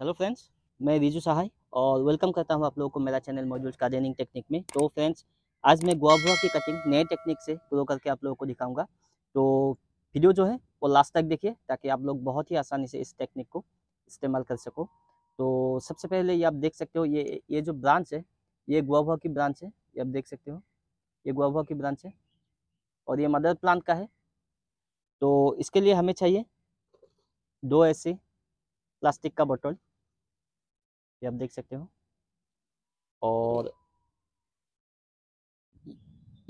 hello friends मैं रिजू सहाय और welcome करता हूं आप लोगों को मेरा चैनल मॉड्यूल्स गार्डनिंग टेक्निक में तो फ्रेंड्स आज मैं गुआबुआ की कटिंग नए टेक्निक से ग्रो करके आप लोगों को दिखाऊंगा तो वीडियो जो है वो लास्ट तक देखिए ताकि आप लोग बहुत ही आसानी से इस टेक्निक को इस्तेमाल कर सको तो सबसे पहले ये आप देख सकते हो ये ये जो ब्रांच है ये गुआबुआ की ब्रांच है ये आप देख सकते हो ये गुआबुआ की ब्रांच है और ये मदर प्लांट का है तो इसके लिए हमें चाहिए दो ऐसे प्लास्टिक का बोतल ये आप देख सकते हो और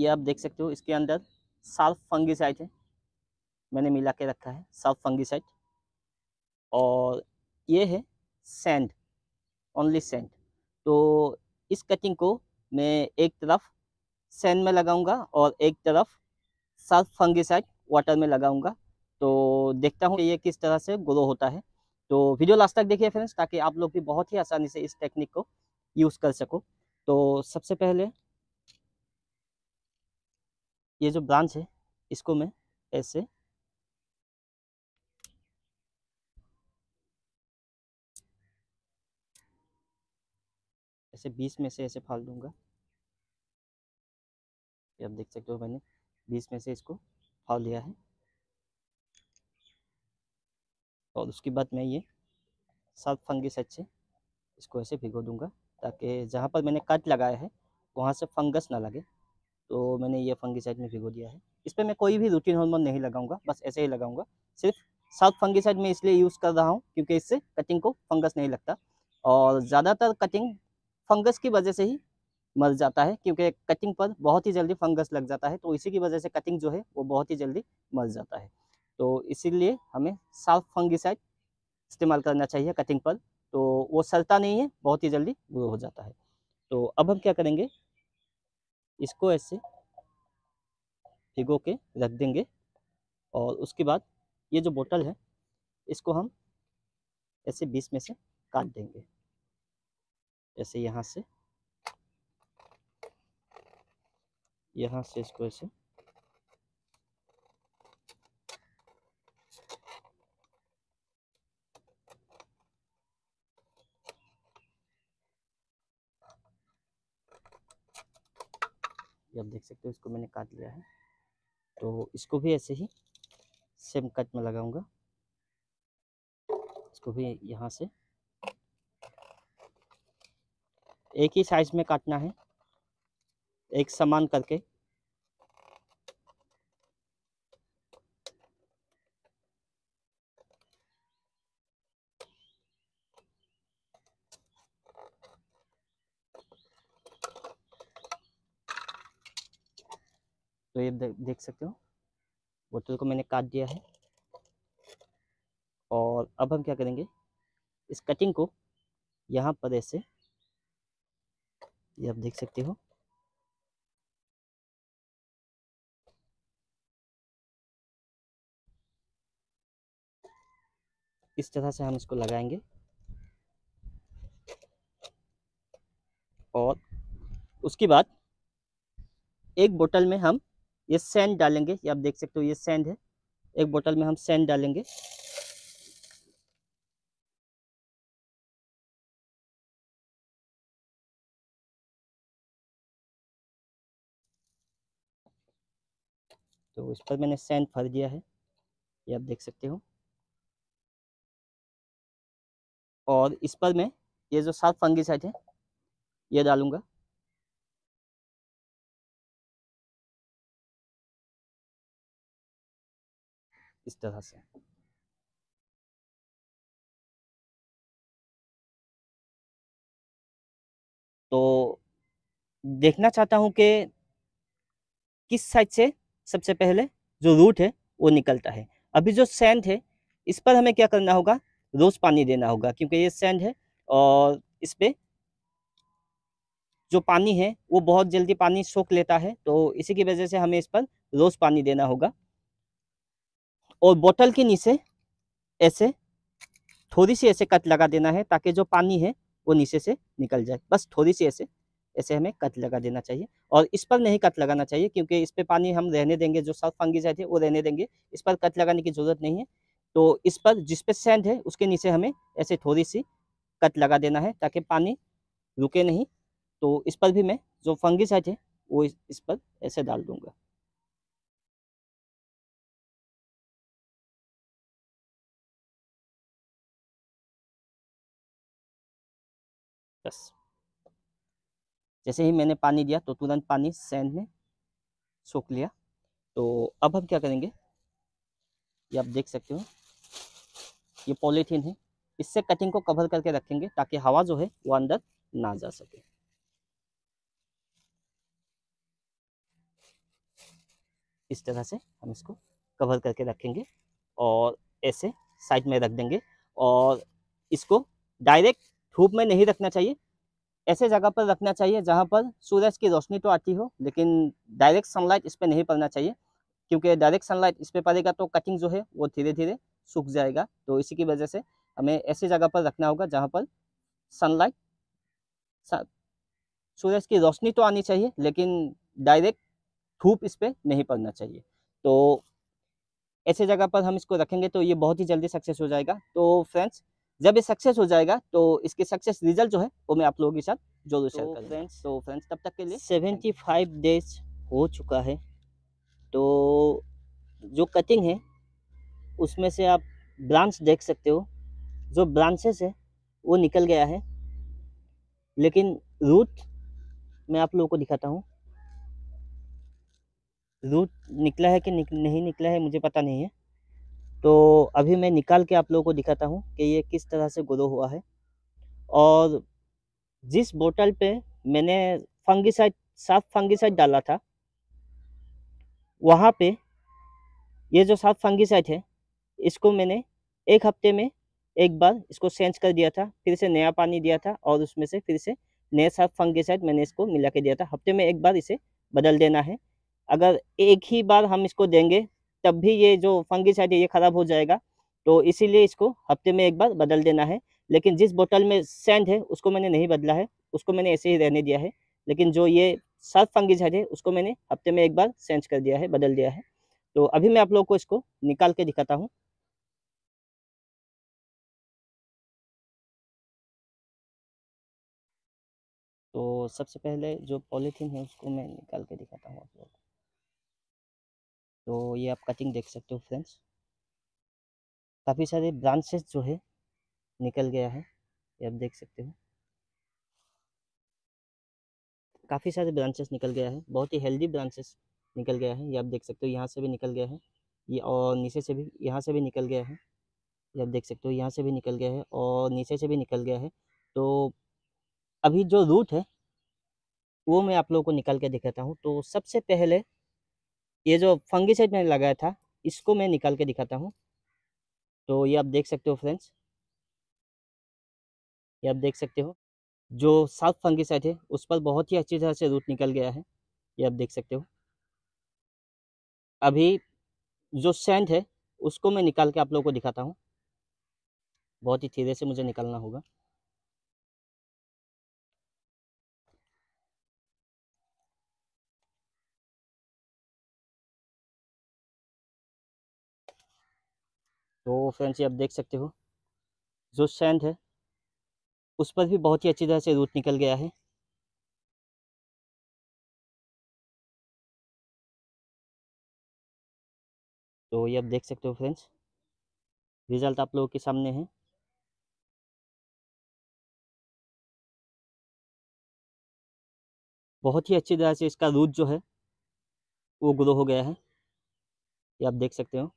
ये आप देख सकते हो इसके अंदर साल्फ फंगिसाइड है मैंने मिला के रखा है साल्फ फंगिसाइड और ये है सेंड ओनली सेंड तो इस कटिंग को मैं एक तरफ सेंड में लगाऊंगा और एक तरफ साल्फ फंगिसाइड वाटर में लगाऊंगा तो देखता हूँ ये किस तरह से ग्रो होता है तो वीडियो लास्ट तक देखिए फ्रेंड्स ताकि आप लोग भी बहुत ही आसानी से इस टेक्निक को यूज़ कर सको तो सबसे पहले ये जो ब्रांच है इसको मैं ऐसे ऐसे बीस में से ऐसे फाल दूंगा आप देख सकते हो मैंने बीस में से इसको फाल लिया है और उसके बाद मैं ये सात फंगिस अच्छे इसको ऐसे भिगो दूंगा ताकि जहाँ पर मैंने कट लगाया है वहाँ से फंगस ना लगे तो मैंने ये फंगिसाइड में भिगो दिया है इस पर मैं कोई भी रूटीन हॉर्मोन नहीं लगाऊंगा बस ऐसे ही लगाऊंगा सिर्फ साउथ साइड में इसलिए यूज़ कर रहा हूँ क्योंकि इससे कटिंग को फंगस नहीं लगता और ज़्यादातर कटिंग फंगस की वजह से ही मर जाता है क्योंकि कटिंग पर बहुत ही जल्दी फंगस लग जाता है तो इसी की वजह से कटिंग जो है वो बहुत ही जल्दी मर जाता है तो इसीलिए हमें साफ फंगिसाइड इस्तेमाल करना चाहिए कटिंग पर तो वो सलता नहीं है बहुत ही जल्दी ग्रो हो जाता है तो अब हम क्या करेंगे इसको ऐसे भिगो के रख देंगे और उसके बाद ये जो बोतल है इसको हम ऐसे बीच में से काट देंगे ऐसे यहाँ से यहाँ से इसको ऐसे ये आप देख सकते हो इसको मैंने काट लिया है तो इसको भी ऐसे ही सेम कट में लगाऊंगा इसको भी यहाँ से एक ही साइज़ में काटना है एक समान करके तो ये देख सकते हो बोतल को मैंने काट दिया है और अब हम क्या करेंगे इस कटिंग को यहाँ पर ऐसे ये आप देख सकते हो इस तरह से हम इसको लगाएंगे और उसके बाद एक बोतल में हम ये सेंड डालेंगे ये आप देख सकते हो ये सेंड है एक बोतल में हम सेंड डालेंगे तो इस पर मैंने सेंड भर दिया है ये आप देख सकते हो और इस पर मैं ये जो सात फंगी साइड है ये डालूंगा इस तरह से तो देखना चाहता हूं कि किस साइड से सबसे पहले जो रूट है वो निकलता है अभी जो सैंड है इस पर हमें क्या करना होगा रोज़ पानी देना होगा क्योंकि ये सैंड है और इस पर जो पानी है वो बहुत जल्दी पानी सोख लेता है तो इसी की वजह से हमें इस पर रोज़ पानी देना होगा और बोतल के नीचे ऐसे थोड़ी सी ऐसे कट लगा देना है ताकि जो पानी है वो नीचे से निकल जाए बस थोड़ी सी ऐसे ऐसे हमें कट लगा देना चाहिए और इस पर नहीं कट लगाना चाहिए क्योंकि इस पर पानी हम रहने देंगे जो सर्फ जाए थे वो रहने देंगे इस पर कट लगाने की ज़रूरत नहीं है तो इस पर जिस पर सेंड है उसके नीचे हमें ऐसे थोड़ी सी कट लगा देना है ताकि पानी रुके नहीं तो इस पर भी मैं जो फंगिसाइड है वो इस पर ऐसे डाल दूंगा बस जैसे ही मैंने पानी दिया तो तुरंत पानी सैंड में सोख लिया तो अब हम क्या करेंगे ये आप देख सकते हो ये पॉलीथीन है इससे कटिंग को कवर करके रखेंगे ताकि हवा जो है वो अंदर ना जा सके इस तरह से हम इसको कवर करके रखेंगे और ऐसे साइड में रख देंगे और इसको डायरेक्ट धूप में नहीं रखना चाहिए ऐसे जगह पर रखना चाहिए जहाँ पर सूरज की रोशनी तो आती हो लेकिन डायरेक्ट सनलाइट इस पर नहीं पड़ना चाहिए क्योंकि डायरेक्ट सनलाइट इस पर पड़ेगा तो कटिंग जो है वो धीरे धीरे सूख जाएगा तो इसी की वजह से हमें ऐसे जगह पर रखना होगा जहाँ पर सनलाइट सूरज की रोशनी तो आनी चाहिए लेकिन डायरेक्ट धूप इस पर नहीं पड़ना चाहिए तो ऐसे जगह पर हम इसको रखेंगे तो ये बहुत ही जल्दी सक्सेस हो जाएगा तो फ्रेंड्स जब ये सक्सेस हो जाएगा तो इसके सक्सेस रिजल्ट जो है वो मैं आप लोगों के साथ जरूर शेयर तो कर फ्रेंड्स तो फ्रेंड्स तब तक के लिए सेवेंटी फाइव डेज हो चुका है तो जो कटिंग है उसमें से आप ब्रांच देख सकते हो जो ब्रांचेस है वो निकल गया है लेकिन रूट मैं आप लोगों को दिखाता हूँ रूट निकला है कि निक, नहीं निकला है मुझे पता नहीं है तो अभी मैं निकाल के आप लोगों को दिखाता हूँ कि ये किस तरह से ग्रो हुआ है और जिस बोतल पे मैंने फंगिसाइड साफ फंगिसाइड डाला था वहाँ पे ये जो साफ फंगिसाइड है इसको मैंने एक हफ्ते में एक बार इसको चेंज कर दिया था फिर से नया पानी दिया था और उसमें से फिर से नया साफ फंगिसाइड मैंने इसको मिला के दिया था हफ्ते में एक बार इसे बदल देना है अगर एक ही बार हम इसको देंगे तब भी ये जो फंगिस है ये ख़राब हो जाएगा तो इसीलिए इसको हफ्ते में एक बार बदल देना है लेकिन जिस बोतल में सेंड है उसको मैंने नहीं बदला है उसको मैंने ऐसे ही रहने दिया है लेकिन जो ये सर्फ फंगिस है उसको मैंने हफ्ते में एक बार सेंच कर दिया है बदल दिया है तो अभी मैं आप लोगों को इसको निकाल के दिखाता हूँ तो सबसे पहले जो पॉलीथीन है उसको मैं निकाल के दिखाता हूँ आप लोगों को तो ये आप कटिंग देख सकते हो फ्रेंड्स काफ़ी सारे ब्रांचेस जो है निकल गया है ये आप देख सकते हो काफ़ी सारे ब्रांचेस निकल गया है बहुत ही हेल्दी ब्रांचेस निकल गया है ये आप देख सकते हो यहाँ से भी निकल गया है ये और नीचे से भी यहाँ से भी निकल गया है ये आप देख सकते हो यहाँ से भी निकल गया है और नीचे से भी निकल गया है तो अभी जो रूट है वो मैं आप लोगों को निकाल के दिखाता हूँ तो सबसे पहले ये जो फंगी साइड मैंने लगाया था इसको मैं निकाल के दिखाता हूँ तो ये आप देख सकते हो फ्रेंड्स ये आप देख सकते हो जो साफ फंगी साइड है उस पर बहुत ही अच्छी तरह से रूट निकल गया है ये आप देख सकते हो अभी जो सेंट है उसको मैं निकाल के आप लोगों को दिखाता हूँ बहुत ही धीरे से मुझे निकालना होगा तो फ्रेंड्स ये आप देख सकते हो जो सैंड है उस पर भी बहुत ही अच्छी तरह से रूट निकल गया है तो ये आप देख सकते हो फ्रेंड्स रिजल्ट आप लोगों के सामने है बहुत ही अच्छी तरह से इसका रूट जो है वो ग्रो हो गया है ये आप देख सकते हो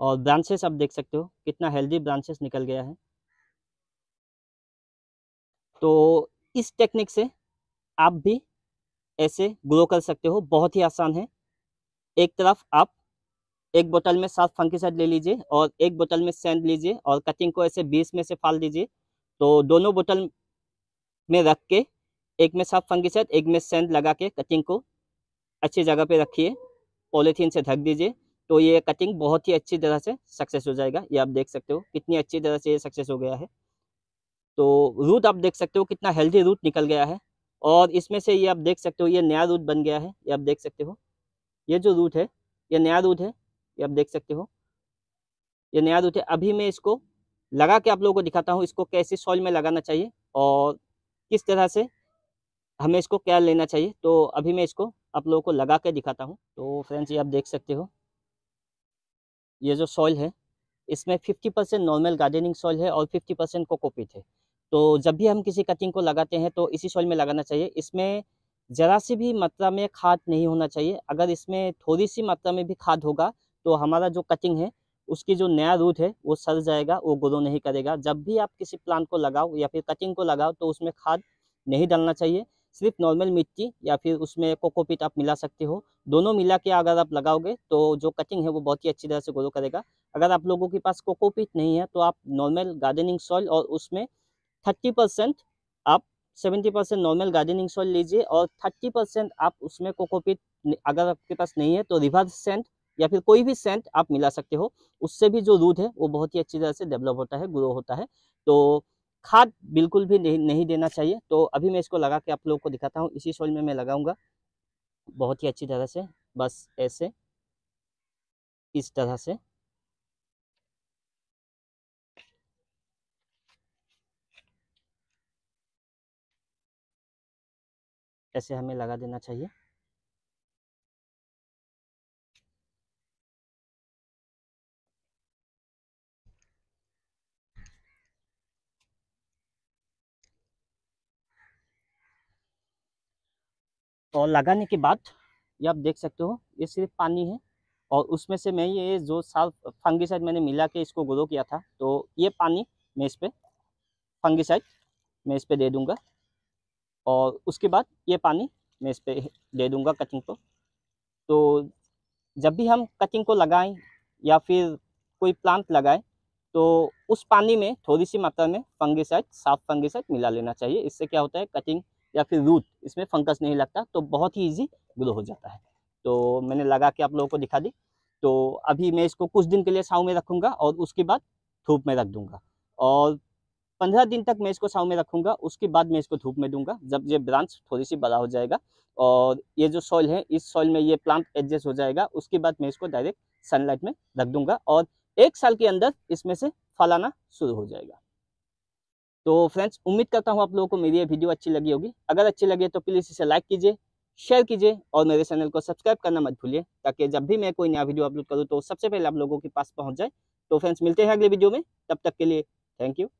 और ब्रांचेस आप देख सकते हो कितना हेल्दी ब्रांचेस निकल गया है तो इस टेक्निक से आप भी ऐसे ग्रो कर सकते हो बहुत ही आसान है एक तरफ आप एक बोतल में साफ फंकीसाइड ले लीजिए और एक बोतल में सेंड लीजिए और कटिंग को ऐसे बीस में से फाल दीजिए तो दोनों बोतल में रख के एक में साफ फंकीसाइड एक में सेंड लगा के कटिंग को अच्छी जगह पे रखिए पॉलीथीन से ढक दीजिए तो ये कटिंग बहुत ही अच्छी तरह से सक्सेस हो जाएगा ये आप देख सकते हो कितनी अच्छी तरह से ये सक्सेस हो गया है तो रूट आप देख सकते हो कितना हेल्दी रूट निकल गया है और इसमें से ये आप देख सकते हो ये नया रूट बन गया है ये आप देख सकते हो ये जो रूट है ये नया रूट है ये आप देख सकते हो ये नया रूट है अभी मैं इसको लगा के आप लोगों को दिखाता हूँ इसको कैसे सॉइल में लगाना चाहिए और किस तरह से हमें इसको क्या लेना चाहिए तो अभी मैं इसको आप लोगों को लगा के दिखाता हूँ तो फ्रेंड्स ये आप देख सकते हो ये जो सॉइल है इसमें 50 परसेंट नॉर्मल गार्डनिंग सॉइल है और 50 परसेंट कोकोपीट है तो जब भी हम किसी कटिंग को लगाते हैं तो इसी सॉइल में लगाना चाहिए इसमें ज़रा सी भी मात्रा में खाद नहीं होना चाहिए अगर इसमें थोड़ी सी मात्रा में भी खाद होगा तो हमारा जो कटिंग है उसकी जो नया रूट है वो सड़ जाएगा वो ग्रो नहीं करेगा जब भी आप किसी प्लांट को लगाओ या फिर कटिंग को लगाओ तो उसमें खाद नहीं डालना चाहिए सिर्फ नॉर्मल मिट्टी या फिर उसमें कोकोपीट आप मिला सकते हो दोनों मिला के अगर आप लगाओगे तो जो कटिंग है वो बहुत ही अच्छी तरह से ग्रो करेगा अगर आप लोगों के पास कोकोपीट नहीं है तो आप नॉर्मल गार्डनिंग सॉइल और उसमें थर्टी परसेंट आप seventy percent normal gardening soil लीजिए और थर्टी परसेंट आप उसमें कोकोपीट अगर आपके पास नहीं है तो रिवर्स सेंट या फिर कोई भी सेंट आप मिला सकते हो उससे भी जो दूध है वो बहुत ही अच्छी तरह से डेवलप होता है ग्रो होता है तो खाद बिल्कुल भी नहीं, नहीं देना चाहिए तो अभी मैं इसको लगा के आप लोगों को दिखाता हूँ इसी सोल में मैं लगाऊंगा बहुत ही अच्छी तरह से बस ऐसे इस तरह से ऐसे हमें लगा देना चाहिए और लगाने के बाद ये आप देख सकते हो ये सिर्फ पानी है और उसमें से मैं ये जो साल फंगिसाइड मैंने मिला के इसको ग्रो किया था तो ये पानी मैं इस पर फंगिसाइड मैं इस पर दे दूँगा और उसके बाद ये पानी मैं इस पर दे दूँगा कटिंग को तो जब भी हम कटिंग को लगाएं या फिर कोई प्लांट लगाएं तो उस पानी में थोड़ी सी मात्रा में फंगिसाइड साफ फंगीसाइड मिला लेना चाहिए इससे क्या होता है कटिंग या फिर रूट इसमें फंगस नहीं लगता तो बहुत ही ईजी ग्रो हो जाता है तो मैंने लगा के आप लोगों को दिखा दी तो अभी मैं इसको कुछ दिन के लिए साव में रखूँगा और उसके बाद धूप में रख दूँगा और पंद्रह दिन तक मैं इसको साव में रखूँगा उसके बाद मैं इसको धूप में दूंगा जब ये ब्रांच थोड़ी सी बड़ा हो जाएगा और ये जो सॉइल है इस सॉइल में ये प्लांट एडजस्ट हो जाएगा उसके बाद मैं इसको डायरेक्ट सनलाइट में रख दूंगा और एक साल के अंदर इसमें से फलाना शुरू हो जाएगा तो फ्रेंड्स उम्मीद करता हूँ आप लोगों को मेरी ये वीडियो अच्छी लगी होगी अगर अच्छी लगे तो प्लीज़ इसे लाइक कीजिए शेयर कीजिए और मेरे चैनल को सब्सक्राइब करना मत भूलिए ताकि जब भी मैं कोई नया वीडियो अपलोड करूँ तो सबसे पहले आप लोगों के पास पहुँच जाए तो फ्रेंड्स मिलते हैं अगले वीडियो में तब तक के लिए थैंक यू